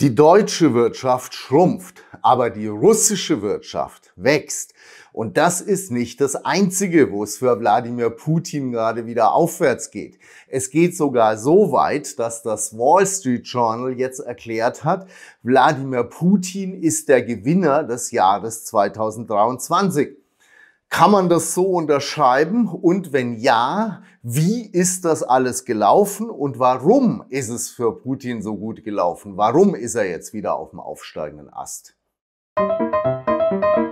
Die deutsche Wirtschaft schrumpft, aber die russische Wirtschaft wächst. Und das ist nicht das Einzige, wo es für Wladimir Putin gerade wieder aufwärts geht. Es geht sogar so weit, dass das Wall Street Journal jetzt erklärt hat, Wladimir Putin ist der Gewinner des Jahres 2023. Kann man das so unterschreiben? Und wenn ja, wie ist das alles gelaufen und warum ist es für Putin so gut gelaufen? Warum ist er jetzt wieder auf dem aufsteigenden Ast? Musik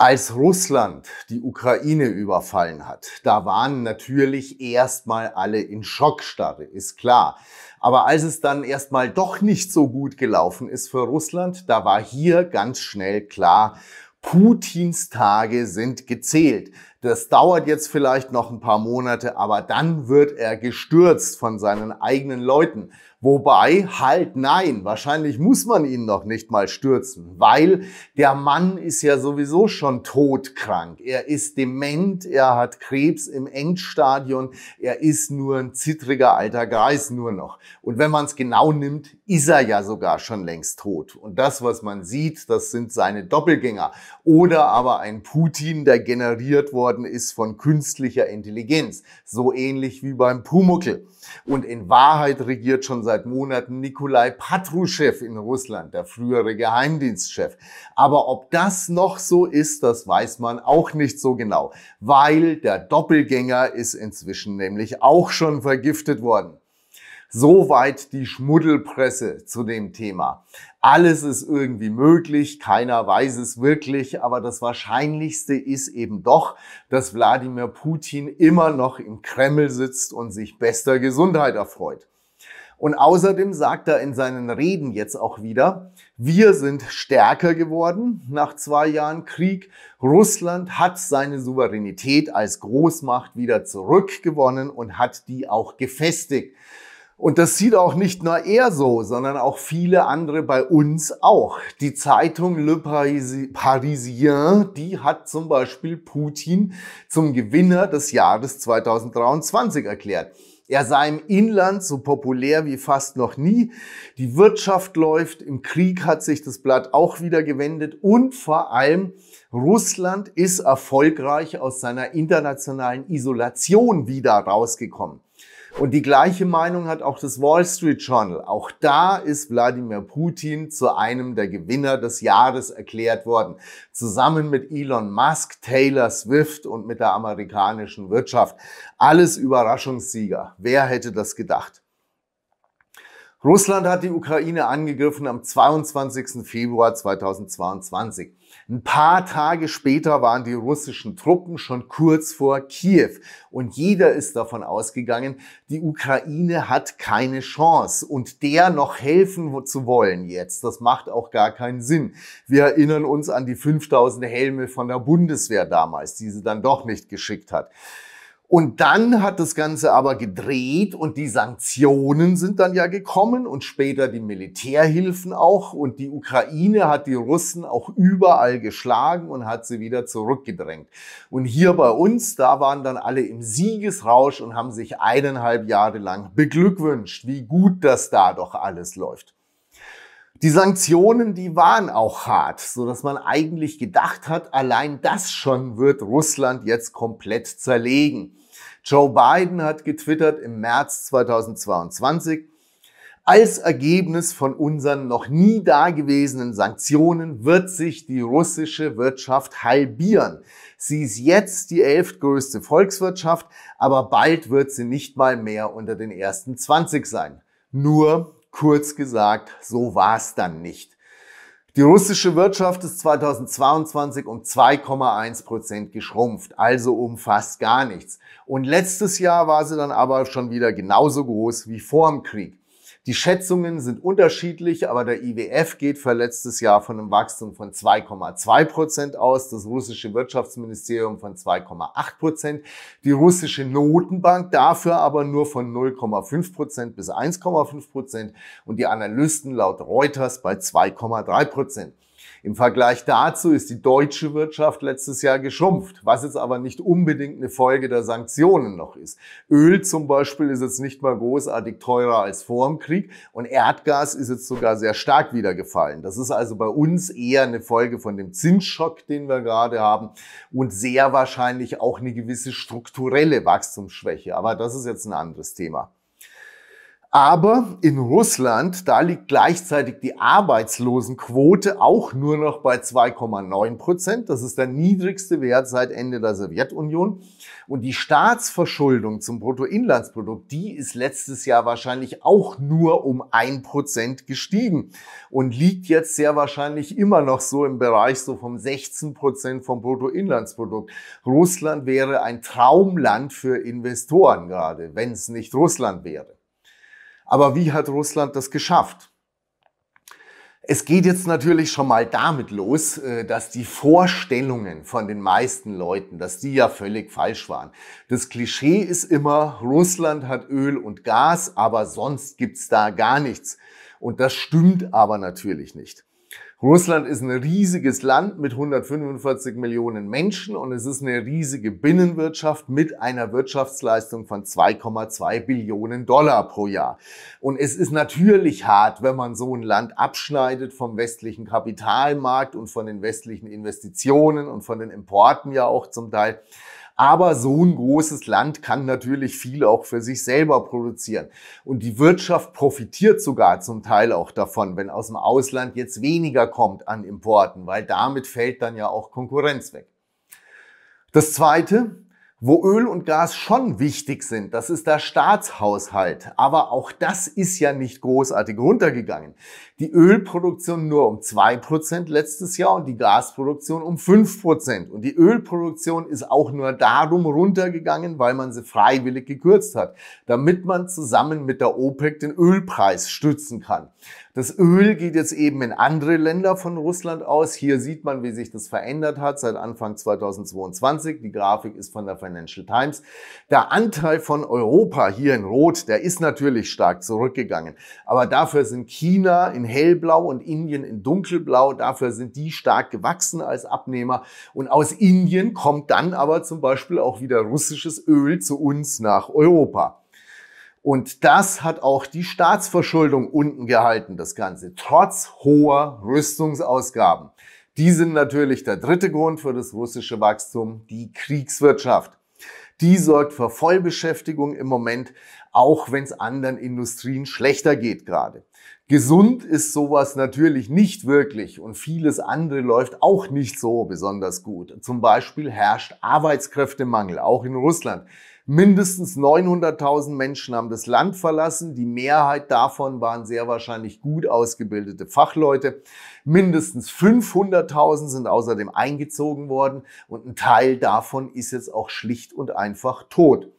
Als Russland die Ukraine überfallen hat, da waren natürlich erstmal alle in Schockstarre, ist klar. Aber als es dann erstmal doch nicht so gut gelaufen ist für Russland, da war hier ganz schnell klar, Putins Tage sind gezählt. Das dauert jetzt vielleicht noch ein paar Monate, aber dann wird er gestürzt von seinen eigenen Leuten. Wobei, halt, nein, wahrscheinlich muss man ihn noch nicht mal stürzen, weil der Mann ist ja sowieso schon todkrank. Er ist dement, er hat Krebs im Endstadion, er ist nur ein zittriger alter Greis nur noch. Und wenn man es genau nimmt, ist er ja sogar schon längst tot. Und das, was man sieht, das sind seine Doppelgänger. Oder aber ein Putin, der generiert wurde, worden ist von künstlicher Intelligenz. So ähnlich wie beim Pumuckel. Und in Wahrheit regiert schon seit Monaten Nikolai Patruschew in Russland, der frühere Geheimdienstchef. Aber ob das noch so ist, das weiß man auch nicht so genau, weil der Doppelgänger ist inzwischen nämlich auch schon vergiftet worden. Soweit die Schmuddelpresse zu dem Thema. Alles ist irgendwie möglich, keiner weiß es wirklich, aber das Wahrscheinlichste ist eben doch, dass Wladimir Putin immer noch im Kreml sitzt und sich bester Gesundheit erfreut. Und außerdem sagt er in seinen Reden jetzt auch wieder, wir sind stärker geworden nach zwei Jahren Krieg. Russland hat seine Souveränität als Großmacht wieder zurückgewonnen und hat die auch gefestigt. Und das sieht auch nicht nur er so, sondern auch viele andere bei uns auch. Die Zeitung Le Parisien, die hat zum Beispiel Putin zum Gewinner des Jahres 2023 erklärt. Er sei im Inland so populär wie fast noch nie. Die Wirtschaft läuft, im Krieg hat sich das Blatt auch wieder gewendet und vor allem Russland ist erfolgreich aus seiner internationalen Isolation wieder rausgekommen. Und die gleiche Meinung hat auch das Wall Street Journal. Auch da ist Wladimir Putin zu einem der Gewinner des Jahres erklärt worden. Zusammen mit Elon Musk, Taylor Swift und mit der amerikanischen Wirtschaft. Alles Überraschungssieger. Wer hätte das gedacht? Russland hat die Ukraine angegriffen am 22. Februar 2022. Ein paar Tage später waren die russischen Truppen schon kurz vor Kiew und jeder ist davon ausgegangen, die Ukraine hat keine Chance und der noch helfen zu wollen jetzt, das macht auch gar keinen Sinn. Wir erinnern uns an die 5000 Helme von der Bundeswehr damals, die sie dann doch nicht geschickt hat. Und dann hat das Ganze aber gedreht und die Sanktionen sind dann ja gekommen und später die Militärhilfen auch. Und die Ukraine hat die Russen auch überall geschlagen und hat sie wieder zurückgedrängt. Und hier bei uns, da waren dann alle im Siegesrausch und haben sich eineinhalb Jahre lang beglückwünscht, wie gut das da doch alles läuft. Die Sanktionen, die waren auch hart, so dass man eigentlich gedacht hat, allein das schon wird Russland jetzt komplett zerlegen. Joe Biden hat getwittert im März 2022, als Ergebnis von unseren noch nie dagewesenen Sanktionen wird sich die russische Wirtschaft halbieren. Sie ist jetzt die elftgrößte Volkswirtschaft, aber bald wird sie nicht mal mehr unter den ersten 20 sein. Nur, kurz gesagt, so war's dann nicht. Die russische Wirtschaft ist 2022 um 2,1 Prozent geschrumpft, also um fast gar nichts. Und letztes Jahr war sie dann aber schon wieder genauso groß wie vor dem Krieg. Die Schätzungen sind unterschiedlich, aber der IWF geht für letztes Jahr von einem Wachstum von 2,2 Prozent aus, das russische Wirtschaftsministerium von 2,8 Prozent, die russische Notenbank dafür aber nur von 0,5 Prozent bis 1,5 Prozent und die Analysten laut Reuters bei 2,3 Prozent. Im Vergleich dazu ist die deutsche Wirtschaft letztes Jahr geschrumpft, was jetzt aber nicht unbedingt eine Folge der Sanktionen noch ist. Öl zum Beispiel ist jetzt nicht mal großartig teurer als vor dem Krieg und Erdgas ist jetzt sogar sehr stark wieder gefallen. Das ist also bei uns eher eine Folge von dem Zinsschock, den wir gerade haben und sehr wahrscheinlich auch eine gewisse strukturelle Wachstumsschwäche. Aber das ist jetzt ein anderes Thema. Aber in Russland, da liegt gleichzeitig die Arbeitslosenquote auch nur noch bei 2,9 Prozent. Das ist der niedrigste Wert seit Ende der Sowjetunion. Und die Staatsverschuldung zum Bruttoinlandsprodukt, die ist letztes Jahr wahrscheinlich auch nur um ein Prozent gestiegen und liegt jetzt sehr wahrscheinlich immer noch so im Bereich so vom 16 Prozent vom Bruttoinlandsprodukt. Russland wäre ein Traumland für Investoren gerade, wenn es nicht Russland wäre. Aber wie hat Russland das geschafft? Es geht jetzt natürlich schon mal damit los, äh, dass die Vorstellungen von den meisten Leuten, dass die ja völlig falsch waren. Das Klischee ist immer, Russland hat Öl und Gas, aber sonst gibt's da gar nichts. Und das stimmt aber natürlich nicht. Russland ist ein riesiges Land mit 145 Millionen Menschen und es ist eine riesige Binnenwirtschaft mit einer Wirtschaftsleistung von 2,2 Billionen Dollar pro Jahr. Und es ist natürlich hart, wenn man so ein Land abschneidet vom westlichen Kapitalmarkt und von den westlichen Investitionen und von den Importen ja auch zum Teil. Aber so ein großes Land kann natürlich viel auch für sich selber produzieren. Und die Wirtschaft profitiert sogar zum Teil auch davon, wenn aus dem Ausland jetzt weniger kommt an Importen, weil damit fällt dann ja auch Konkurrenz weg. Das Zweite, wo Öl und Gas schon wichtig sind, das ist der Staatshaushalt. Aber auch das ist ja nicht großartig runtergegangen. Die Ölproduktion nur um zwei Prozent letztes Jahr und die Gasproduktion um fünf Prozent. Und die Ölproduktion ist auch nur darum runtergegangen, weil man sie freiwillig gekürzt hat, damit man zusammen mit der OPEC den Ölpreis stützen kann. Das Öl geht jetzt eben in andere Länder von Russland aus. Hier sieht man, wie sich das verändert hat seit Anfang 2022. Die Grafik ist von der Financial Times. Der Anteil von Europa hier in Rot, der ist natürlich stark zurückgegangen. Aber dafür sind China in hellblau und Indien in dunkelblau. Dafür sind die stark gewachsen als Abnehmer. Und aus Indien kommt dann aber zum Beispiel auch wieder russisches Öl zu uns nach Europa. Und das hat auch die Staatsverschuldung unten gehalten, das Ganze, trotz hoher Rüstungsausgaben. Die sind natürlich der dritte Grund für das russische Wachstum, die Kriegswirtschaft. Die sorgt für Vollbeschäftigung im Moment, auch wenn es anderen Industrien schlechter geht gerade. Gesund ist sowas natürlich nicht wirklich und vieles andere läuft auch nicht so besonders gut. Zum Beispiel herrscht Arbeitskräftemangel, auch in Russland. Mindestens 900.000 Menschen haben das Land verlassen. Die Mehrheit davon waren sehr wahrscheinlich gut ausgebildete Fachleute. Mindestens 500.000 sind außerdem eingezogen worden und ein Teil davon ist jetzt auch schlicht und einfach tot.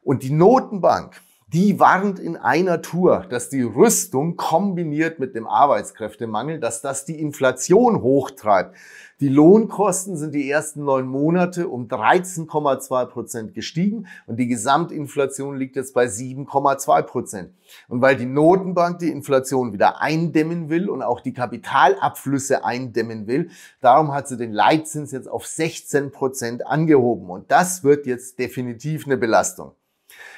Und die Notenbank die warnt in einer Tour, dass die Rüstung kombiniert mit dem Arbeitskräftemangel, dass das die Inflation hochtreibt. Die Lohnkosten sind die ersten neun Monate um 13,2 Prozent gestiegen und die Gesamtinflation liegt jetzt bei 7,2 Prozent. Und weil die Notenbank die Inflation wieder eindämmen will und auch die Kapitalabflüsse eindämmen will, darum hat sie den Leitzins jetzt auf 16 Prozent angehoben. Und das wird jetzt definitiv eine Belastung.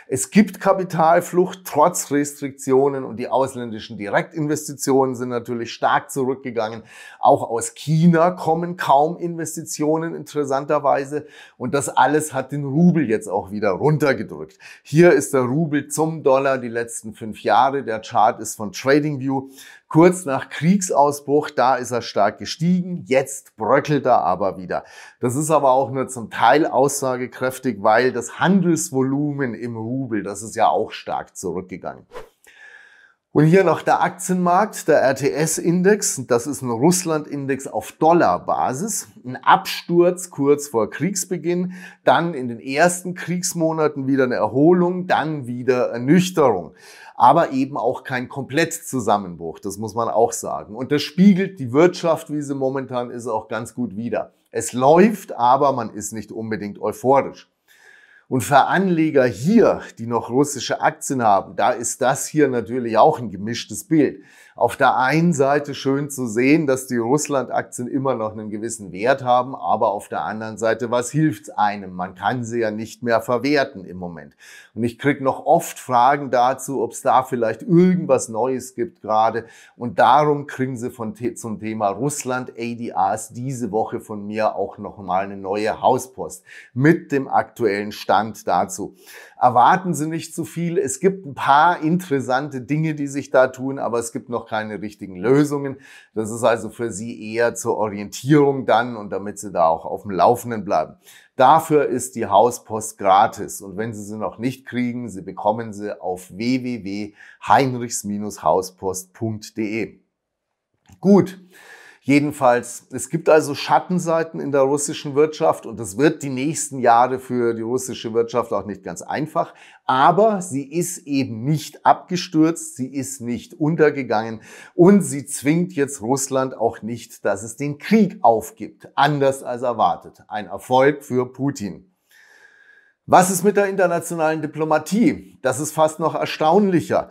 Es gibt Kapitalflucht trotz Restriktionen und die ausländischen Direktinvestitionen sind natürlich stark zurückgegangen. Auch aus China kommen kaum Investitionen interessanterweise und das alles hat den Rubel jetzt auch wieder runtergedrückt. Hier ist der Rubel zum Dollar die letzten fünf Jahre. Der Chart ist von TradingView. Kurz nach Kriegsausbruch, da ist er stark gestiegen, jetzt bröckelt er aber wieder. Das ist aber auch nur zum Teil aussagekräftig, weil das Handelsvolumen im Rubel, das ist ja auch stark zurückgegangen. Und hier noch der Aktienmarkt, der RTS-Index, das ist ein Russland-Index auf Dollarbasis, ein Absturz kurz vor Kriegsbeginn, dann in den ersten Kriegsmonaten wieder eine Erholung, dann wieder Ernüchterung aber eben auch kein Komplettzusammenbruch, das muss man auch sagen. Und das spiegelt die Wirtschaft, wie sie momentan ist, auch ganz gut wider. Es läuft, aber man ist nicht unbedingt euphorisch. Und für Anleger hier, die noch russische Aktien haben, da ist das hier natürlich auch ein gemischtes Bild auf der einen Seite schön zu sehen, dass die Russland-Aktien immer noch einen gewissen Wert haben, aber auf der anderen Seite, was hilft einem? Man kann sie ja nicht mehr verwerten im Moment. Und ich krieg noch oft Fragen dazu, ob es da vielleicht irgendwas Neues gibt gerade. Und darum kriegen sie von, zum Thema Russland ADRs diese Woche von mir auch nochmal eine neue Hauspost mit dem aktuellen Stand dazu. Erwarten Sie nicht zu viel. Es gibt ein paar interessante Dinge, die sich da tun, aber es gibt noch keine richtigen Lösungen. Das ist also für Sie eher zur Orientierung dann und damit Sie da auch auf dem Laufenden bleiben. Dafür ist die Hauspost gratis und wenn Sie sie noch nicht kriegen, Sie bekommen sie auf www.heinrichs-hauspost.de. Gut. Jedenfalls, es gibt also Schattenseiten in der russischen Wirtschaft und es wird die nächsten Jahre für die russische Wirtschaft auch nicht ganz einfach. Aber sie ist eben nicht abgestürzt, sie ist nicht untergegangen und sie zwingt jetzt Russland auch nicht, dass es den Krieg aufgibt, anders als erwartet. Ein Erfolg für Putin. Was ist mit der internationalen Diplomatie? Das ist fast noch erstaunlicher.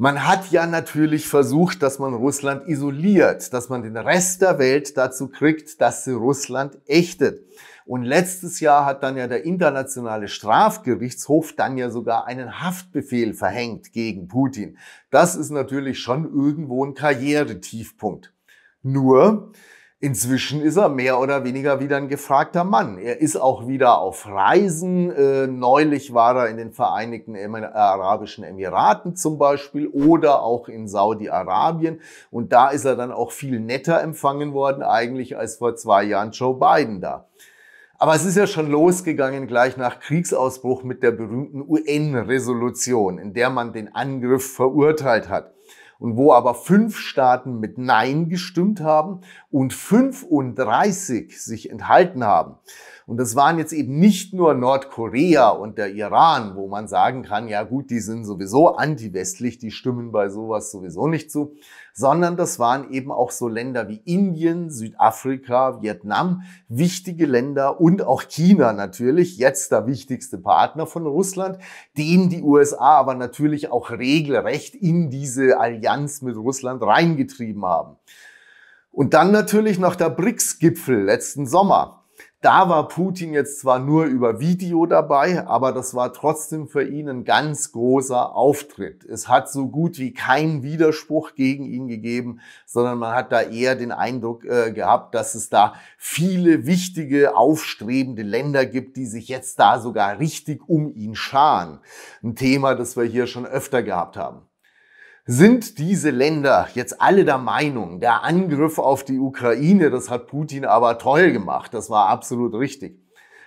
Man hat ja natürlich versucht, dass man Russland isoliert, dass man den Rest der Welt dazu kriegt, dass sie Russland ächtet. Und letztes Jahr hat dann ja der internationale Strafgerichtshof dann ja sogar einen Haftbefehl verhängt gegen Putin. Das ist natürlich schon irgendwo ein Karrieretiefpunkt. Nur, Inzwischen ist er mehr oder weniger wieder ein gefragter Mann. Er ist auch wieder auf Reisen. Äh, neulich war er in den Vereinigten äh, Arabischen Emiraten zum Beispiel oder auch in Saudi-Arabien. Und da ist er dann auch viel netter empfangen worden eigentlich als vor zwei Jahren Joe Biden da. Aber es ist ja schon losgegangen gleich nach Kriegsausbruch mit der berühmten UN-Resolution, in der man den Angriff verurteilt hat und wo aber fünf Staaten mit Nein gestimmt haben und 35 sich enthalten haben. Und das waren jetzt eben nicht nur Nordkorea und der Iran, wo man sagen kann, ja gut, die sind sowieso antiwestlich, die stimmen bei sowas sowieso nicht zu, sondern das waren eben auch so Länder wie Indien, Südafrika, Vietnam, wichtige Länder und auch China natürlich, jetzt der wichtigste Partner von Russland, den die USA aber natürlich auch regelrecht in diese Allianz mit Russland reingetrieben haben. Und dann natürlich noch der BRICS-Gipfel letzten Sommer. Da war Putin jetzt zwar nur über Video dabei, aber das war trotzdem für ihn ein ganz großer Auftritt. Es hat so gut wie keinen Widerspruch gegen ihn gegeben, sondern man hat da eher den Eindruck äh, gehabt, dass es da viele wichtige, aufstrebende Länder gibt, die sich jetzt da sogar richtig um ihn scharen. Ein Thema, das wir hier schon öfter gehabt haben sind diese Länder jetzt alle der Meinung, der Angriff auf die Ukraine, das hat Putin aber toll gemacht, das war absolut richtig.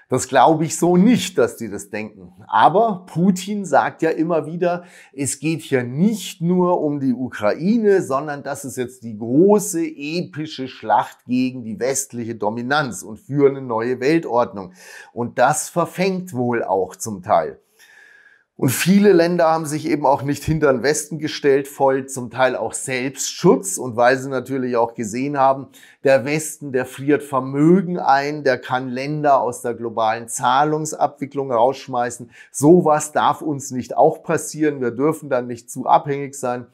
Das glaube ich so nicht, dass die das denken. Aber Putin sagt ja immer wieder, es geht hier nicht nur um die Ukraine, sondern das ist jetzt die große epische Schlacht gegen die westliche Dominanz und für eine neue Weltordnung. Und das verfängt wohl auch zum Teil. Und viele Länder haben sich eben auch nicht hinter den Westen gestellt, voll zum Teil auch Selbstschutz und weil sie natürlich auch gesehen haben, der Westen, der friert Vermögen ein, der kann Länder aus der globalen Zahlungsabwicklung rausschmeißen. Sowas darf uns nicht auch passieren. Wir dürfen dann nicht zu abhängig sein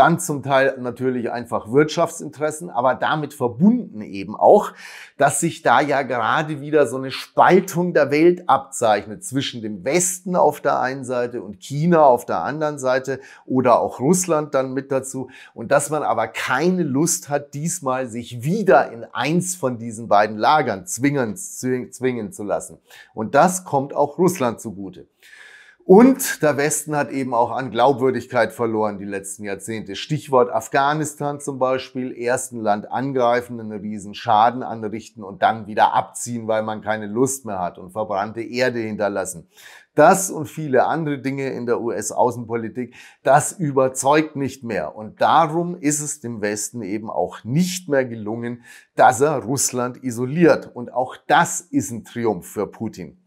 dann zum Teil natürlich einfach Wirtschaftsinteressen, aber damit verbunden eben auch, dass sich da ja gerade wieder so eine Spaltung der Welt abzeichnet zwischen dem Westen auf der einen Seite und China auf der anderen Seite oder auch Russland dann mit dazu und dass man aber keine Lust hat, diesmal sich wieder in eins von diesen beiden Lagern zwingen, zwingen zu lassen. Und das kommt auch Russland zugute. Und der Westen hat eben auch an Glaubwürdigkeit verloren die letzten Jahrzehnte. Stichwort Afghanistan zum Beispiel. ersten Land angreifen, einen riesen Schaden anrichten und dann wieder abziehen, weil man keine Lust mehr hat und verbrannte Erde hinterlassen. Das und viele andere Dinge in der US-Außenpolitik, das überzeugt nicht mehr. Und darum ist es dem Westen eben auch nicht mehr gelungen, dass er Russland isoliert. Und auch das ist ein Triumph für Putin.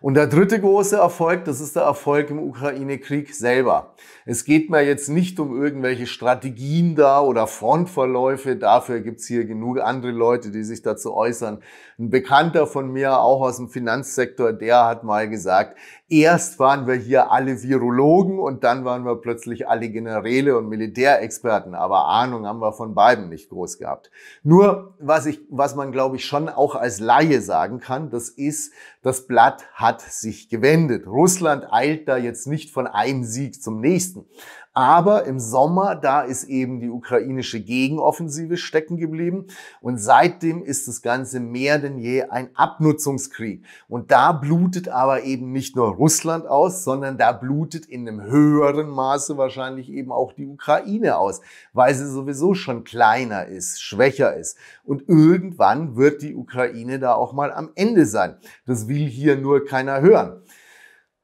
Und der dritte große Erfolg, das ist der Erfolg im Ukraine-Krieg selber. Es geht mir jetzt nicht um irgendwelche Strategien da oder Frontverläufe. Dafür gibt's hier genug andere Leute, die sich dazu äußern. Ein Bekannter von mir, auch aus dem Finanzsektor, der hat mal gesagt, erst waren wir hier alle Virologen und dann waren wir plötzlich alle Generäle und Militärexperten. Aber Ahnung haben wir von beiden nicht groß gehabt. Nur, was ich, was man glaube ich schon auch als Laie sagen kann, das ist, das Blatt hat sich gewendet. Russland eilt da jetzt nicht von einem Sieg zum nächsten. Aber im Sommer, da ist eben die ukrainische Gegenoffensive stecken geblieben. Und seitdem ist das Ganze mehr denn je ein Abnutzungskrieg. Und da blutet aber eben nicht nur Russland aus, sondern da blutet in einem höheren Maße wahrscheinlich eben auch die Ukraine aus, weil sie sowieso schon kleiner ist, schwächer ist. Und irgendwann wird die Ukraine da auch mal am Ende sein. Das will hier nur keiner hören.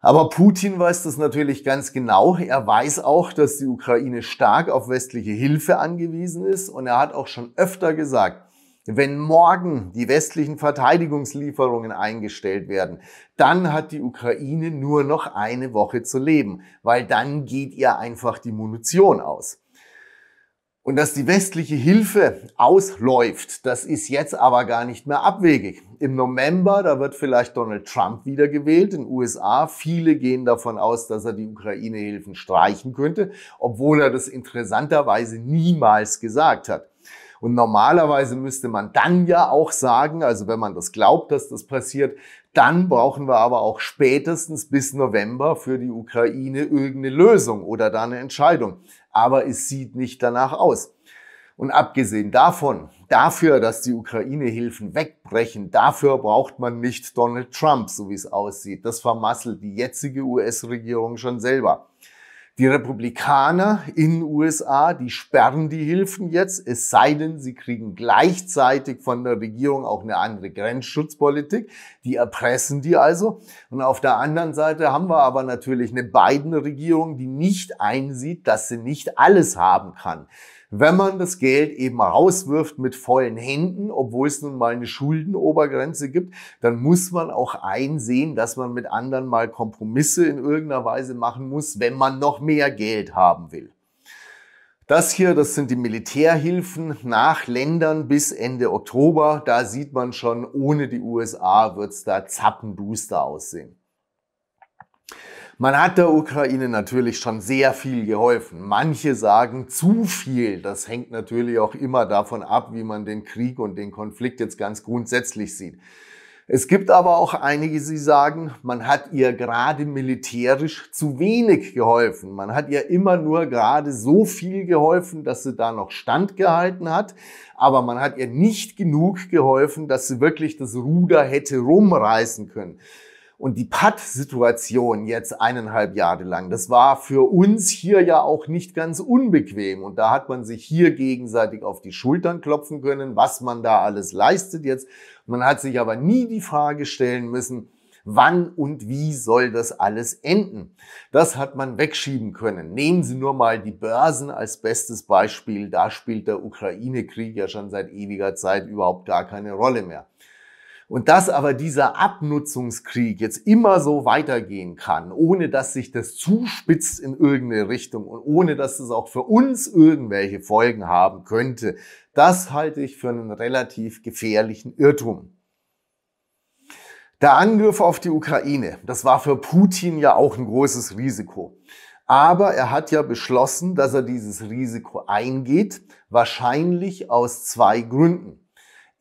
Aber Putin weiß das natürlich ganz genau. Er weiß auch, dass die Ukraine stark auf westliche Hilfe angewiesen ist. Und er hat auch schon öfter gesagt, wenn morgen die westlichen Verteidigungslieferungen eingestellt werden, dann hat die Ukraine nur noch eine Woche zu leben, weil dann geht ihr einfach die Munition aus. Und dass die westliche Hilfe ausläuft, das ist jetzt aber gar nicht mehr abwegig. Im November, da wird vielleicht Donald Trump wiedergewählt in den USA. Viele gehen davon aus, dass er die Ukraine-Hilfen streichen könnte, obwohl er das interessanterweise niemals gesagt hat. Und normalerweise müsste man dann ja auch sagen, also wenn man das glaubt, dass das passiert, dann brauchen wir aber auch spätestens bis November für die Ukraine irgendeine Lösung oder da eine Entscheidung aber es sieht nicht danach aus. Und abgesehen davon, dafür, dass die Ukraine-Hilfen wegbrechen, dafür braucht man nicht Donald Trump, so wie es aussieht. Das vermasselt die jetzige US-Regierung schon selber. Die Republikaner in den USA, die sperren die Hilfen jetzt, es sei denn, sie kriegen gleichzeitig von der Regierung auch eine andere Grenzschutzpolitik. Die erpressen die also. Und auf der anderen Seite haben wir aber natürlich eine Biden-Regierung, die nicht einsieht, dass sie nicht alles haben kann wenn man das Geld eben rauswirft mit vollen Händen, obwohl es nun mal eine Schuldenobergrenze gibt, dann muss man auch einsehen, dass man mit anderen mal Kompromisse in irgendeiner Weise machen muss, wenn man noch mehr Geld haben will. Das hier, das sind die Militärhilfen nach Ländern bis Ende Oktober. Da sieht man schon, ohne die USA wird's da zappenduster aussehen. Man hat der Ukraine natürlich schon sehr viel geholfen. Manche sagen zu viel. Das hängt natürlich auch immer davon ab, wie man den Krieg und den Konflikt jetzt ganz grundsätzlich sieht. Es gibt aber auch einige, die sagen, man hat ihr gerade militärisch zu wenig geholfen. Man hat ihr immer nur gerade so viel geholfen, dass sie da noch standgehalten hat, aber man hat ihr nicht genug geholfen, dass sie wirklich das Ruder hätte rumreißen können. Und die pad situation jetzt eineinhalb Jahre lang, das war für uns hier ja auch nicht ganz unbequem. Und da hat man sich hier gegenseitig auf die Schultern klopfen können, was man da alles leistet jetzt. Man hat sich aber nie die Frage stellen müssen, wann und wie soll das alles enden. Das hat man wegschieben können. Nehmen Sie nur mal die Börsen als bestes Beispiel. Da spielt der Ukraine-Krieg ja schon seit ewiger Zeit überhaupt gar keine Rolle mehr. Und dass aber dieser Abnutzungskrieg jetzt immer so weitergehen kann, ohne dass sich das zuspitzt in irgendeine Richtung und ohne dass es auch für uns irgendwelche Folgen haben könnte, das halte ich für einen relativ gefährlichen Irrtum. Der Angriff auf die Ukraine, das war für Putin ja auch ein großes Risiko. Aber er hat ja beschlossen, dass er dieses Risiko eingeht, wahrscheinlich aus zwei Gründen.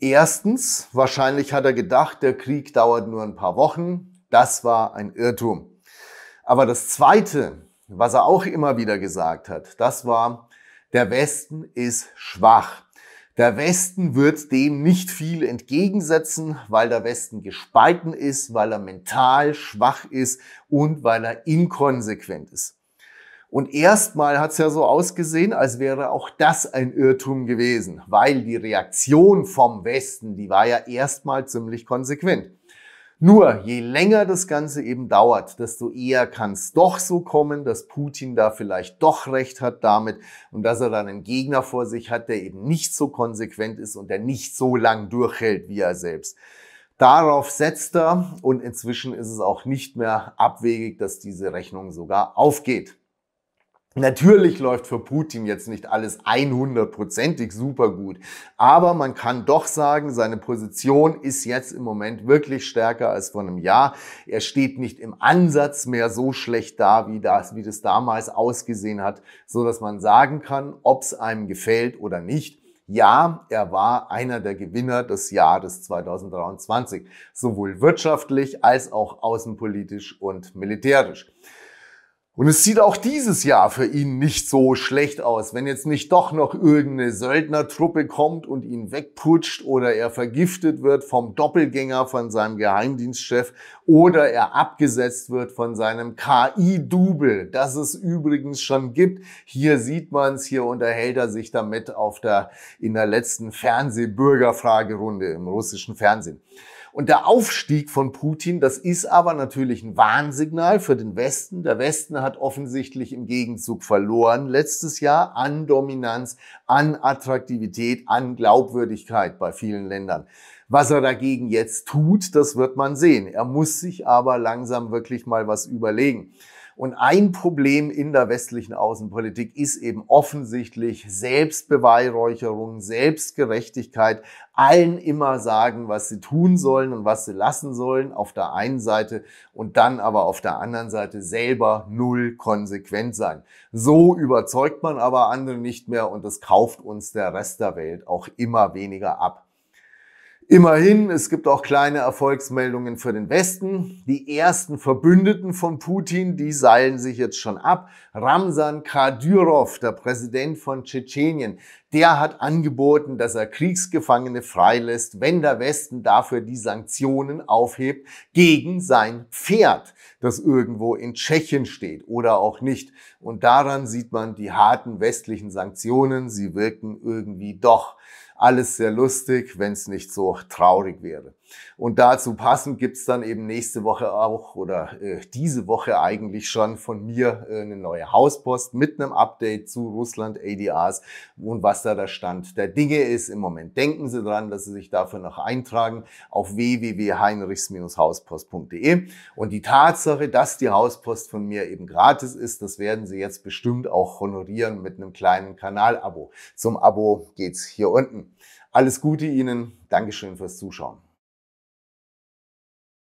Erstens, wahrscheinlich hat er gedacht, der Krieg dauert nur ein paar Wochen. Das war ein Irrtum. Aber das Zweite, was er auch immer wieder gesagt hat, das war, der Westen ist schwach. Der Westen wird dem nicht viel entgegensetzen, weil der Westen gespalten ist, weil er mental schwach ist und weil er inkonsequent ist. Und erstmal hat es ja so ausgesehen, als wäre auch das ein Irrtum gewesen, weil die Reaktion vom Westen, die war ja erstmal ziemlich konsequent. Nur je länger das Ganze eben dauert, desto eher kann es doch so kommen, dass Putin da vielleicht doch recht hat damit und dass er dann einen Gegner vor sich hat, der eben nicht so konsequent ist und der nicht so lang durchhält wie er selbst. Darauf setzt er und inzwischen ist es auch nicht mehr abwegig, dass diese Rechnung sogar aufgeht. Natürlich läuft für Putin jetzt nicht alles 100%ig super gut, aber man kann doch sagen, seine Position ist jetzt im Moment wirklich stärker als vor einem Jahr. Er steht nicht im Ansatz mehr so schlecht da, wie das, wie das damals ausgesehen hat, so dass man sagen kann, ob es einem gefällt oder nicht. Ja, er war einer der Gewinner des Jahres 2023, sowohl wirtschaftlich als auch außenpolitisch und militärisch. Und es sieht auch dieses Jahr für ihn nicht so schlecht aus, wenn jetzt nicht doch noch irgendeine Söldnertruppe kommt und ihn wegputscht oder er vergiftet wird vom Doppelgänger von seinem Geheimdienstchef oder er abgesetzt wird von seinem KI-Double, das es übrigens schon gibt. Hier sieht man es, hier unterhält er sich damit auf der, in der letzten Fernsehbürgerfragerunde im russischen Fernsehen. Und der Aufstieg von Putin, das ist aber natürlich ein Warnsignal für den Westen. Der Westen hat offensichtlich im Gegenzug verloren letztes Jahr an Dominanz, an Attraktivität, an Glaubwürdigkeit bei vielen Ländern. Was er dagegen jetzt tut, das wird man sehen. Er muss sich aber langsam wirklich mal was überlegen. Und ein Problem in der westlichen Außenpolitik ist eben offensichtlich Selbstbeweihräucherung, Selbstgerechtigkeit, allen immer sagen, was sie tun sollen und was sie lassen sollen auf der einen Seite und dann aber auf der anderen Seite selber null konsequent sein. So überzeugt man aber andere nicht mehr und das kauft uns der Rest der Welt auch immer weniger ab. Immerhin, es gibt auch kleine Erfolgsmeldungen für den Westen. Die ersten Verbündeten von Putin, die seilen sich jetzt schon ab. Ramsan Kadyrov, der Präsident von Tschetschenien, der hat angeboten, dass er Kriegsgefangene freilässt, wenn der Westen dafür die Sanktionen aufhebt gegen sein Pferd, das irgendwo in Tschechien steht oder auch nicht. Und daran sieht man die harten westlichen Sanktionen, sie wirken irgendwie doch. Alles sehr lustig, wenn es nicht so traurig wäre. Und dazu passend gibt's dann eben nächste Woche auch oder äh, diese Woche eigentlich schon von mir äh, eine neue Hauspost mit einem Update zu Russland ADRs und was da der Stand der Dinge ist im Moment. Denken Sie dran, dass Sie sich dafür noch eintragen auf www.heinrichs-hauspost.de. Und die Tatsache, dass die Hauspost von mir eben gratis ist, das werden Sie jetzt bestimmt auch honorieren mit einem kleinen Kanalabo. Zum Abo geht's hier unten. Alles Gute Ihnen. Dankeschön fürs Zuschauen.